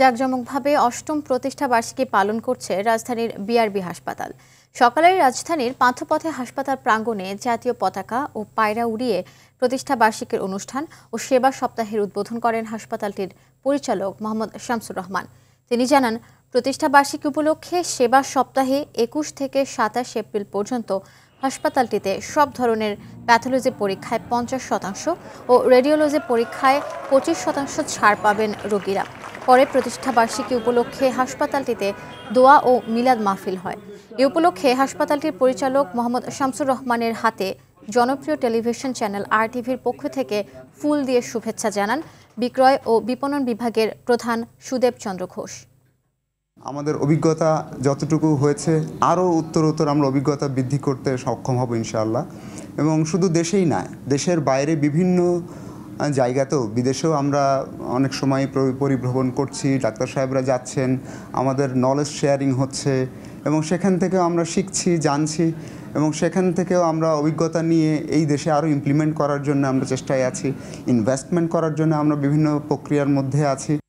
জাঁকজমকভাবে অষ্টম প্রতিষ্ঠা বার্ষিকী পালন করছে রাজধানীর বিআরবি হাসপাতাল সকালে রাজধানীর পান্থপথে হাসপাতাল প্রাঙ্গণে জাতীয় পতাকা ও পায়রা উড়িয়ে প্রতিষ্ঠা বার্ষিকীর অনুষ্ঠান ও সেবা সপ্তাহের উদ্বোধন করেন হাসপাতালটির পরিচালক মোহাম্মদ শামসুর রহমান তিনি জানান প্রতিষ্ঠা বার্ষিকী উপলক্ষে সেবা সপ্তাহে একুশ থেকে সাতাশ এপ্রিল পর্যন্ত হাসপাতালটিতে সব ধরনের প্যাথোলজি পরীক্ষায় পঞ্চাশ শতাংশ ও রেডিওলজি পরীক্ষায় পঁচিশ শতাংশ ছাড় পাবেন রোগীরা পরে প্রতিষ্ঠাবার্ষিকী উপলক্ষে হাসপাতালটিতে দোয়া ও মিলাদ মাহফিল হয় এ উপলক্ষে হাসপাতালটির পরিচালক মোহাম্মদ শামসুর রহমানের হাতে জনপ্রিয় টেলিভিশন চ্যানেল আর টিভির পক্ষ থেকে ফুল দিয়ে শুভেচ্ছা জানান বিক্রয় ও বিপণন বিভাগের প্রধান সুদেব চন্দ্র ঘোষ আমাদের অভিজ্ঞতা যতটুকু হয়েছে আরও উত্তর উত্তর আমরা অভিজ্ঞতা বৃদ্ধি করতে সক্ষম হব ইনশাআল্লাহ এবং শুধু দেশেই না দেশের বাইরে বিভিন্ন জায়গা তো বিদেশেও আমরা অনেক সময় পরিভ্রমণ করছি ডাক্তার সাহেবরা যাচ্ছেন আমাদের নলেজ শেয়ারিং হচ্ছে এবং সেখান থেকেও আমরা শিখছি জানছি এবং সেখান থেকেও আমরা অভিজ্ঞতা নিয়ে এই দেশে আরও ইমপ্লিমেন্ট করার জন্য আমরা চেষ্টায় আছি ইনভেস্টমেন্ট করার জন্য আমরা বিভিন্ন প্রক্রিয়ার মধ্যে আছি